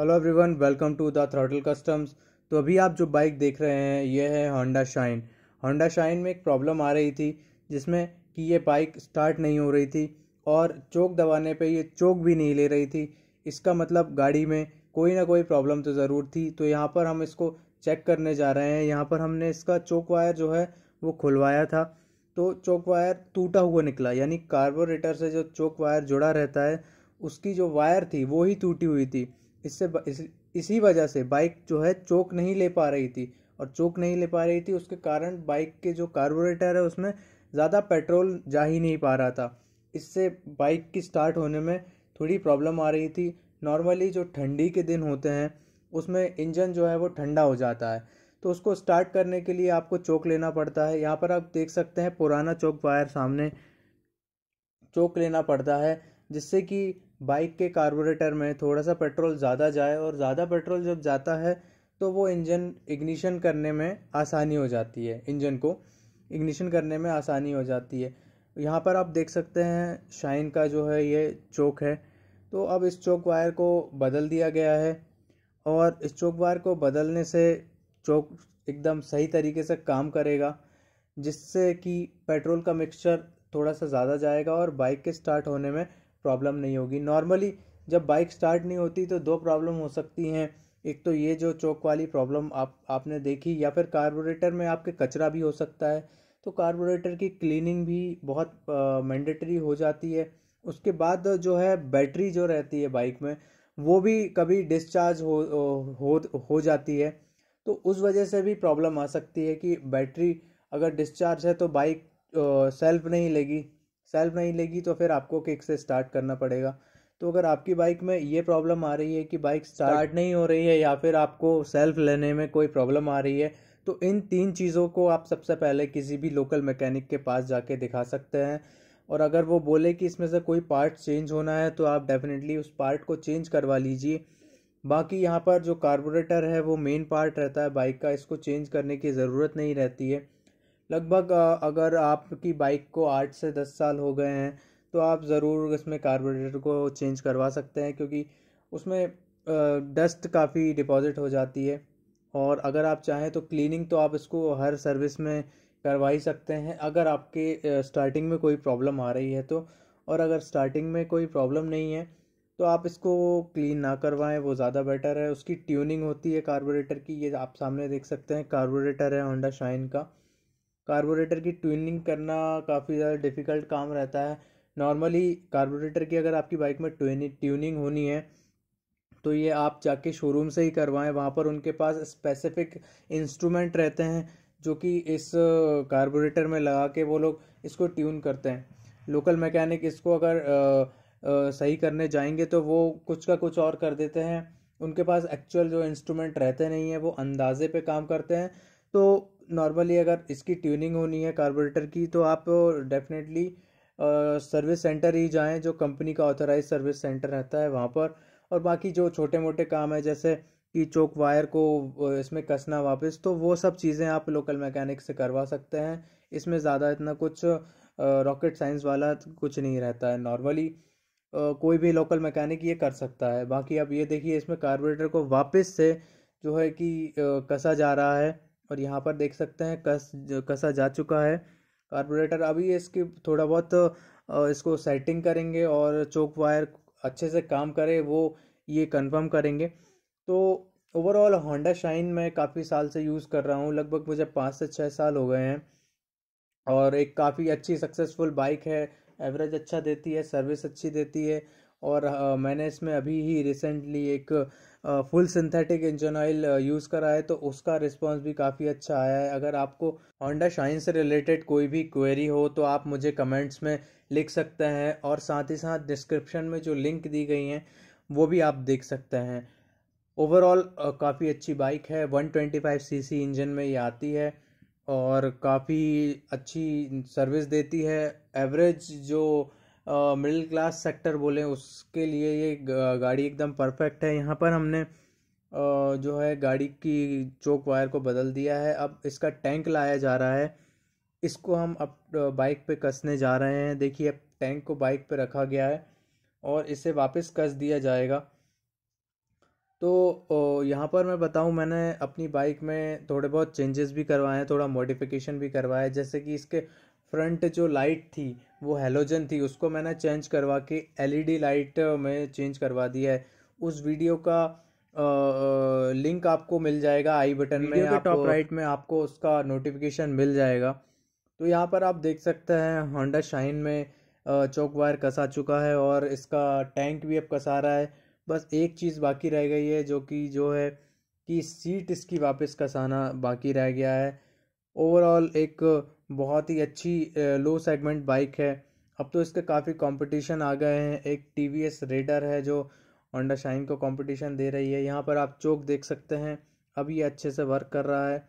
hello everyone welcome to the throttle customs तो अभी आप जो बाइक देख रहे हैं ये है होंडा शाइन होंडा शाइन में एक प्रॉब्लम आ रही थी जिसमें कि ये बाइक स्टार्ट नहीं हो रही थी और चोक दबाने पे ये चोक भी नहीं ले रही थी इसका मतलब गाड़ी में कोई ना कोई प्रॉब्लम तो ज़रूर थी तो यहाँ पर हम इसको चेक करने जा रहे हैं यहाँ पर हमने इसका चोक वायर जो है वो खुलवाया था तो चोक वायर टूटा हुआ निकला यानी कार्बोरेटर से जो चोक वायर जुड़ा रहता है उसकी जो वायर थी वो ही टूटी हुई थी इससे इस, इसी वजह से बाइक जो है चोक नहीं ले पा रही थी और चोक नहीं ले पा रही थी उसके कारण बाइक के जो कार्बोरेटर है उसमें ज़्यादा पेट्रोल जा ही नहीं पा रहा था इससे बाइक की स्टार्ट होने में थोड़ी प्रॉब्लम आ रही थी नॉर्मली जो ठंडी के दिन होते हैं उसमें इंजन जो है वो ठंडा हो जाता है तो उसको स्टार्ट करने के लिए आपको चोक लेना पड़ता है यहाँ पर आप देख सकते हैं पुराना चोक वायर सामने चोक लेना पड़ता है जिससे कि बाइक के कार्बोरेटर में थोड़ा सा पेट्रोल ज़्यादा जाए और ज़्यादा पेट्रोल जब जाता है तो वो इंजन इग्निशन करने में आसानी हो जाती है इंजन को इग्निशन करने में आसानी हो जाती है यहाँ पर आप देख सकते हैं शाइन का जो है ये चौक है तो अब इस चौक वायर को बदल दिया गया है और इस चौक वायर को बदलने से चौक एकदम सही तरीके से काम करेगा जिससे कि पेट्रोल का मिक्सचर थोड़ा सा ज़्यादा जाएगा और बाइक के स्टार्ट होने में प्रॉब्लम नहीं होगी नॉर्मली जब बाइक स्टार्ट नहीं होती तो दो प्रॉब्लम हो सकती हैं एक तो ये जो चौक वाली प्रॉब्लम आप आपने देखी या फिर कार्बोरेटर में आपके कचरा भी हो सकता है तो कार्बोरेटर की क्लीनिंग भी बहुत मैंडेटरी हो जाती है उसके बाद जो है बैटरी जो रहती है बाइक में वो भी कभी डिस्चार्ज हो हो हो जाती है तो उस वजह से भी प्रॉब्लम आ सकती है कि बैटरी अगर डिस्चार्ज है तो बाइक सेल्फ नहीं लेगी सेल्फ नहीं लेगी तो फिर आपको किक से स्टार्ट करना पड़ेगा तो अगर आपकी बाइक में ये प्रॉब्लम आ रही है कि बाइक स्टार्ट नहीं हो रही है या फिर आपको सेल्फ लेने में कोई प्रॉब्लम आ रही है तो इन तीन चीज़ों को आप सबसे पहले किसी भी लोकल मैकेनिक के पास जाके दिखा सकते हैं और अगर वो बोले कि इसमें से कोई पार्ट चेंज होना है तो आप डेफिनेटली उस पार्ट को चेंज करवा लीजिए बाकी यहाँ पर जो कार्बोरेटर है वो मेन पार्ट रहता है बाइक का इसको चेंज करने की ज़रूरत नहीं रहती है लगभग अगर आपकी बाइक को आठ से दस साल हो गए हैं तो आप ज़रूर इसमें कार्बोरेटर को चेंज करवा सकते हैं क्योंकि उसमें डस्ट काफ़ी डिपॉज़िट हो जाती है और अगर आप चाहें तो क्लीनिंग तो आप इसको हर सर्विस में करवा ही सकते हैं अगर आपके स्टार्टिंग में कोई प्रॉब्लम आ रही है तो और अगर स्टार्टिंग में कोई प्रॉब्लम नहीं है तो आप इसको क्लीन ना करवाएं वो ज़्यादा बेटर है उसकी ट्यूनिंग होती है कार्बोरेटर की ये आप सामने देख सकते हैं कार्बोरेटर है होंडा शाइन का कार्बोरेटर की ट्यूनिंग करना काफ़ी ज़्यादा डिफ़िकल्ट काम रहता है नॉर्मली कार्बोरेटर की अगर आपकी बाइक में ट्यूनिंग होनी है तो ये आप जाके शोरूम से ही करवाएं वहाँ पर उनके पास स्पेसिफिक इंस्ट्रूमेंट रहते हैं जो कि इस कार्बोरेटर में लगा के वो लोग इसको ट्यून करते हैं लोकल मैकेनिक इसको अगर आ, आ, सही करने जाएंगे तो वो कुछ का कुछ और कर देते हैं उनके पास एक्चुअल जो इंस्ट्रूमेंट रहते नहीं हैं वो अंदाजे पे काम करते हैं तो नॉर्मली अगर इसकी ट्यूनिंग होनी है कार्बोरेटर की तो आप डेफिनेटली सर्विस सेंटर ही जाएं जो कंपनी का ऑथराइज सर्विस सेंटर रहता है वहाँ पर और बाकी जो छोटे मोटे काम है जैसे कि चौक वायर को इसमें कसना वापस तो वो सब चीज़ें आप लोकल मैकेनिक से करवा सकते हैं इसमें ज़्यादा इतना कुछ रॉकेट साइंस वाला कुछ नहीं रहता है नॉर्मली कोई भी लोकल मैकेनिक ये कर सकता है बाकी आप ये देखिए इसमें कार्बोरेटर को वापस से जो है कि कसा जा रहा है और यहाँ पर देख सकते हैं कस कसा जा चुका है कार्बोरेटर अभी इसकी थोड़ा बहुत इसको सेटिंग करेंगे और चोक वायर अच्छे से काम करे वो ये कंफर्म करेंगे तो ओवरऑल होंडा शाइन मैं काफ़ी साल से यूज़ कर रहा हूँ लगभग मुझे पाँच से छः साल हो गए हैं और एक काफ़ी अच्छी सक्सेसफुल बाइक है एवरेज अच्छा देती है सर्विस अच्छी देती है और मैंने इसमें अभी ही रिसेंटली एक full synthetic engine oil use करा है तो उसका रिस्पांस भी काफ़ी अच्छा आया है अगर आपको होंडा शाइन से रिलेटेड कोई भी क्वेरी हो तो आप मुझे कमेंट्स में लिख सकते हैं और साथ ही साथ डिस्क्रिप्शन में जो लिंक दी गई हैं वो भी आप देख सकते हैं ओवरऑल काफ़ी अच्छी बाइक है 125 सीसी इंजन में ये आती है और काफ़ी अच्छी सर्विस देती है एवरेज जो मिडिल क्लास सेक्टर बोलें उसके लिए ये गाड़ी एकदम परफेक्ट है यहाँ पर हमने जो है गाड़ी की चौक वायर को बदल दिया है अब इसका टैंक लाया जा रहा है इसको हम अब बाइक पे कसने जा रहे हैं देखिए अब टैंक को बाइक पे रखा गया है और इसे वापस कस दिया जाएगा तो यहाँ पर मैं बताऊँ मैंने अपनी बाइक में थोड़े बहुत चेंजेस भी करवाए हैं थोड़ा मॉडिफिकेशन भी करवाया है जैसे कि इसके फ्रंट जो लाइट थी वो हेलोजन थी उसको मैंने चेंज करवा के एलईडी लाइट में चेंज करवा दी है उस वीडियो का आ, लिंक आपको मिल जाएगा आई बटन में टॉप राइट में आपको उसका नोटिफिकेशन मिल जाएगा तो यहाँ पर आप देख सकते हैं होंडा शाइन में चौक वायर कसा चुका है और इसका टैंक भी अब कसा रहा है बस एक चीज़ बाकी रह गई है जो कि जो है कि सीट इसकी वापस कसाना बाकी रह गया है ओवरऑल एक बहुत ही अच्छी लो सेगमेंट बाइक है अब तो इसके काफ़ी कंपटीशन आ गए हैं एक टी वी एस रेडर है जो होंडा शाइन को कंपटीशन दे रही है यहाँ पर आप चौक देख सकते हैं अब ये अच्छे से वर्क कर रहा है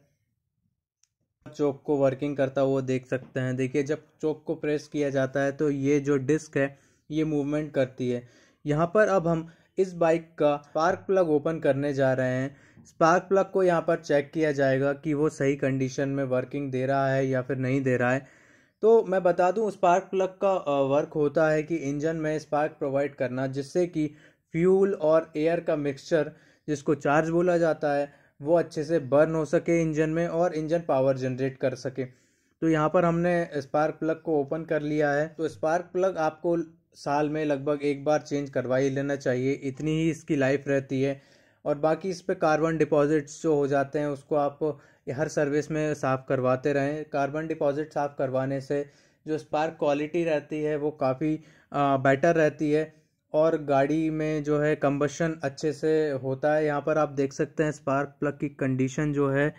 चौक को वर्किंग करता हुआ देख सकते हैं देखिए जब चौक को प्रेस किया जाता है तो ये जो डिस्क है ये मूवमेंट करती है यहाँ पर अब हम इस बाइक का स्पार्क प्लग ओपन करने जा रहे हैं स्पार्क प्लग को यहाँ पर चेक किया जाएगा कि वो सही कंडीशन में वर्किंग दे रहा है या फिर नहीं दे रहा है तो मैं बता दूँ स्पार्क प्लग का वर्क होता है कि इंजन में स्पार्क प्रोवाइड करना जिससे कि फ्यूल और एयर का मिक्सचर जिसको चार्ज बोला जाता है वो अच्छे से बर्न हो सके इंजन में और इंजन पावर जनरेट कर सके तो यहाँ पर हमने स्पार्क प्लग को ओपन कर लिया है तो स्पार्क प्लग आपको साल में लगभग एक बार चेंज करवा ही लेना चाहिए इतनी ही इसकी लाइफ रहती है और बाकी इस पर कार्बन डिपॉजिट्स जो हो जाते हैं उसको आप हर सर्विस में साफ़ करवाते रहें कार्बन डिपॉजिट साफ़ करवाने से जो स्पार्क क्वालिटी रहती है वो काफ़ी बेटर रहती है और गाड़ी में जो है कम्बशन अच्छे से होता है यहाँ पर आप देख सकते हैं स्पार्क प्लग की कंडीशन जो है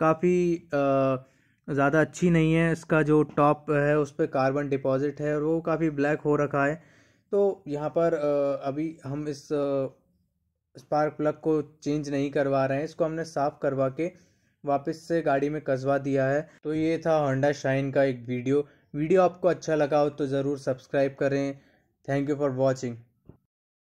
काफ़ी ज़्यादा अच्छी नहीं है इसका जो टॉप है उस पर कार्बन डिपॉजिट है और वो काफ़ी ब्लैक हो रखा है तो यहाँ पर अभी हम इस स्पार्क प्लग को चेंज नहीं करवा रहे हैं इसको हमने साफ़ करवा के वापस से गाड़ी में कसवा दिया है तो ये था होंडा शाइन का एक वीडियो वीडियो आपको अच्छा लगा हो तो ज़रूर सब्सक्राइब करें थैंक यू फॉर वॉचिंग